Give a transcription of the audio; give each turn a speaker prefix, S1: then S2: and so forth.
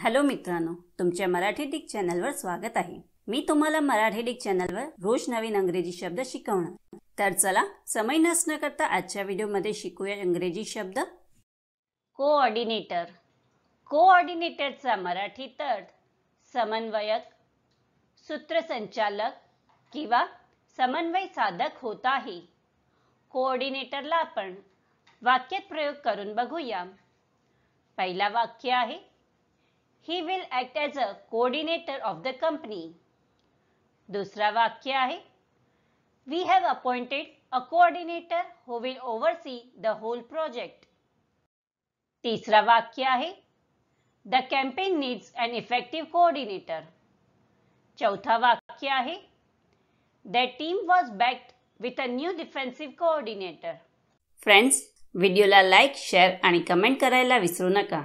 S1: hello मित्रांनो तुमच्या Marathi Dick चॅनलवर स्वागत आहे मी तुम्हाला मराठी डिक चॅनलवर रोज नवीन अंग्रेजी शब्द शिकवणार तर चला समय नसणं करता आजच्या व्हिडिओमध्ये शिकूया इंग्रजी शब्द कोऑर्डिनेटर कोऑर्डिनेटरचा मराठी अर्थ समन्वयक सूत्रसंचालक किंवा समन्वय साधक होत आहे कोऑर्डिनेटरला आपण वाक्यात प्रयोग करून बघूया पहिला वाक्य आहे he will act as a coordinator of the company दुसरा वाक्य आहे we have appointed a coordinator who will oversee the whole project तिसरा वाक्य आहे the campaign needs an effective coordinator चौथा वाक्य आहे the team was backed with a new defensive coordinator friends व्हिडिओला लाईक शेअर आणि कमेंट करायला विसरू नका